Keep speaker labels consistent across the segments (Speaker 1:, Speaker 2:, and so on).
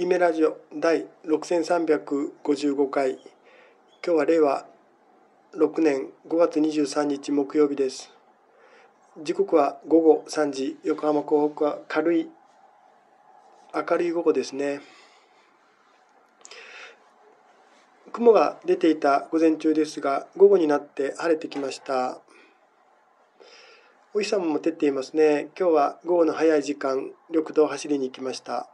Speaker 1: イメラジオ第6355回今日は令和6年5月23日木曜日です時刻は午後3時横浜港北は軽い明るい午後ですね雲が出ていた午前中ですが午後になって晴れてきましたお日様も出ていますね今日は午後の早い時間緑道を走りに行きました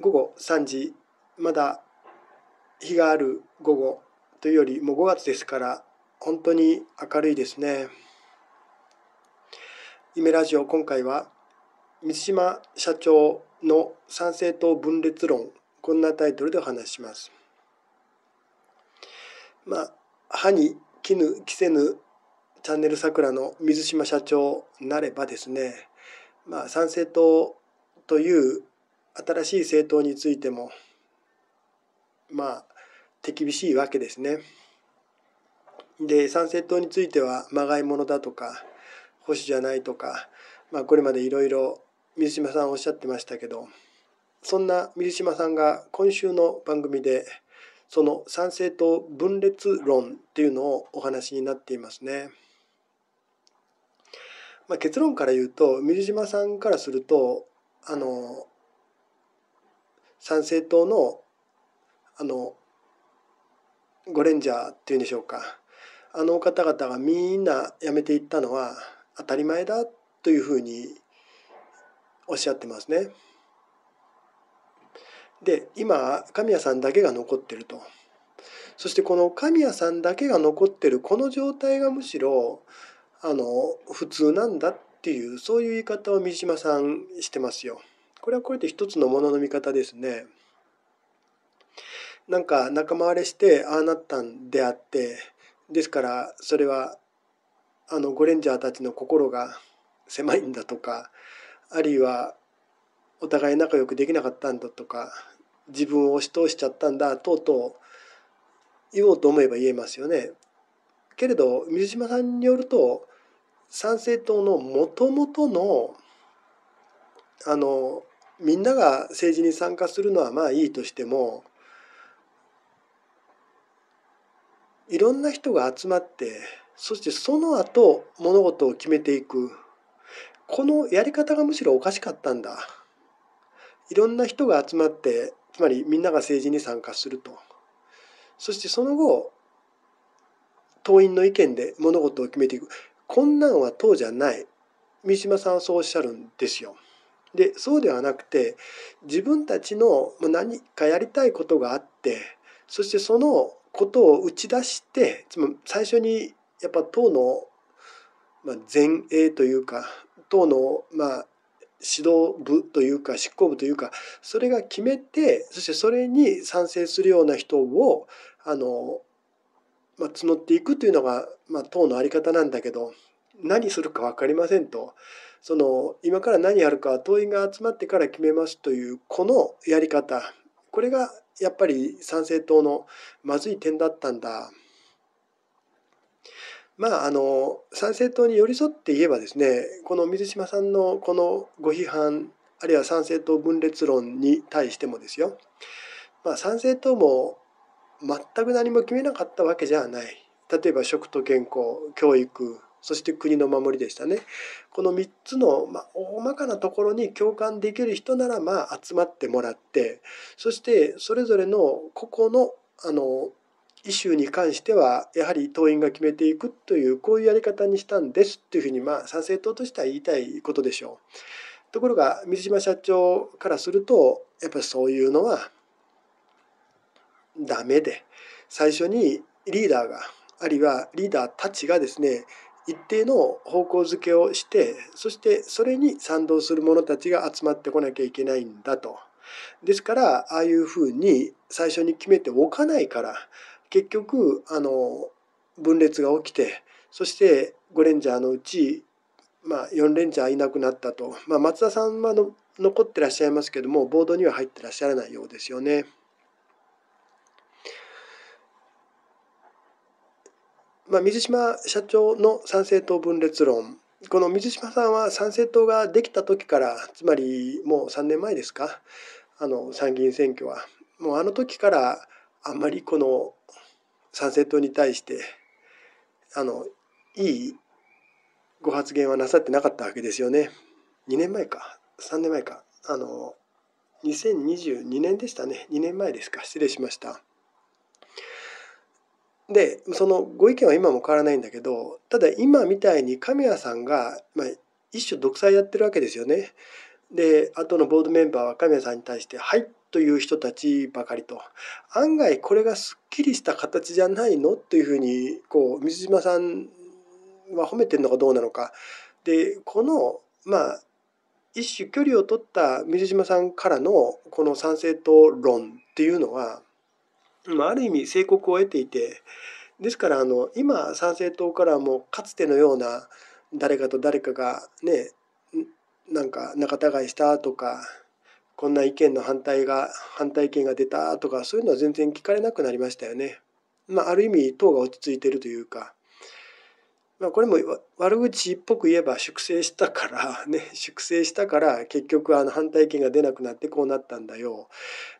Speaker 1: 午後3時まだ日がある午後というよりもう5月ですから本当に明るいですね。夢ラジオ今回は三島社長の参政党分裂論こんなタイトルでお話します。まあ歯に絹着せぬチャンネル桜の水島社長なればですねまあ参政党という新しい政党についてもまあ手厳しいわけですね。で参政党についてはまがいものだとか保守じゃないとか、まあ、これまでいろいろ水島さんおっしゃってましたけどそんな水島さんが今週の番組でその参政党分裂論っていうのをお話になっていますね。まあ、結論から言うと水島さんからするとあの参政党のあのゴレンジャーっていうんでしょうかあの方々がみんな辞めていったのは当たり前だというふうにおっしゃってますね。で今神谷さんだけが残ってると。そしてこの神谷さんだけが残ってるこの状態がむしろあの普通なんだっていうそういう言い方を三島さんしてますよ。これはこれで一つのものの見方ですね。なんか仲間割れしてああなったんであってですからそれはあのゴレンジャーたちの心が狭いんだとかあるいはお互い仲良くできなかったんだとか自分を押し通しちゃったんだとうとう言おうと思えば言えますよね。けれど水島さんによると参政党のもともとのあのみんなが政治に参加するのはまあいいとしてもいろんな人が集まってそしてその後物事を決めていくこのやり方がむしろおかしかったんだいろんな人が集まってつまりみんなが政治に参加するとそしてその後党員の意見で物事を決めていくこんなんは党じゃない三島さんはそうおっしゃるんですよ。でそうではなくて自分たちの何かやりたいことがあってそしてそのことを打ち出してつまり最初にやっぱ党の前衛というか党のまあ指導部というか執行部というかそれが決めてそしてそれに賛成するような人をあの、まあ、募っていくというのが、まあ、党の在り方なんだけど何するか分かりませんとその今から何やるか党員が集まってから決めますというこのやり方これがやっぱり参政党のまずい点だったんだ。まあ、あの参政党に寄り添って言えばですねこの水島さんのこのご批判あるいは参政党分裂論に対してもですよ、まあ、参政党も全く何も決めなかったわけじゃない例えば食と健康教育そして国の守りでしたねこの3つの、ま大まかなところに共感できる人ならまあ集まってもらってそしてそれぞれの個々のあのイシューに関してはやはり党員が決めていくというこういうやり方にしたんですというふうにまあ参政党としては言いたいことでしょう。ところが水島社長からするとやっぱりそういうのはダメで最初にリーダーがあるいはリーダーたちがですね一定の方向づけをしてそしてそれに賛同する者たちが集まってこなきゃいけないんだと。ですからああいうふうに最初に決めておかないから結局あの分裂が起きてそして5レンジャーのうち、まあ、4レンジャーいなくなったと、まあ、松田さんはの残ってらっしゃいますけどもボードには入ってらっしゃらないようですよね。まあ、水島社長の参政党分裂論この水島さんは参政党ができた時からつまりもう3年前ですかあの参議院選挙はもうあの時からあんまりこの参政党に対してあのいいご発言はなさってなかったわけですよね。2年前か3年前かあの2022年でしたね2年前ですか失礼しました。でそのご意見は今も変わらないんだけどただ今みたいに神谷さんが、まあ、一種独裁やってるわけですよね。で後のボードメンバーは神谷さんに対して「はい」という人たちばかりと案外これがすっきりした形じゃないのというふうにこう水島さんは褒めてるのかどうなのかでこのまあ一種距離を取った水島さんからのこの参政党論っていうのはまあ、る意味成功を得ていてですからあの今参政党からもかつてのような誰かと誰かがねなんか仲違いしたとかこんな意見の反対が反対意見が出たとかそういうのは全然聞かれなくなりましたよね。まあ、ある意味党が落ち着いてるというかまあ、これも悪口っぽく言えば粛清したから ね粛清したから結局あの反対意見が出なくなってこうなったんだよ。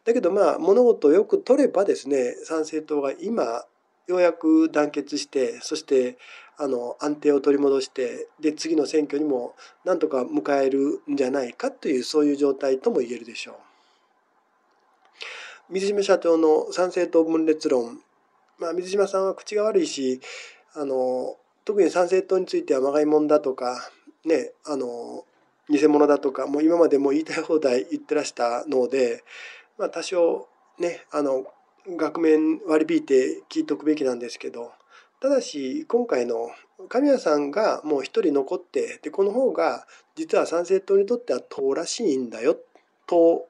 Speaker 1: だけどまあ物事をよく取ればですね参政党が今ようやく団結してそしてあの安定を取り戻してで次の選挙にもなんとか迎えるんじゃないかというそういう状態とも言えるでしょう。水島社長の参政党分裂論、まあ、水島さんは口が悪いしあの特に参政党についてはまがいもんだとかねあの偽物だとかもう今までも言いたい放題言ってらしたので、まあ、多少ねあの額面割り引いて聞いとくべきなんですけどただし今回の神谷さんがもう一人残ってでこの方が実は参政党にとっては党らしいんだよ党っ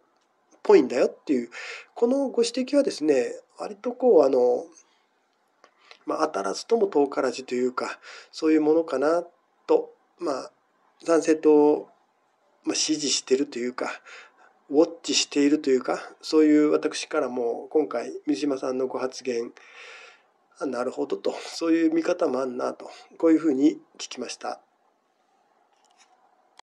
Speaker 1: ぽいんだよっていうこのご指摘はですね割とこうあのまあ、当たらずとも遠からずというかそういうものかなと、まあ、男性と、まあ、支持してるというかウォッチしているというかそういう私からも今回三島さんのご発言なるほどとそういう見方もあんなとこういうふうに聞きました。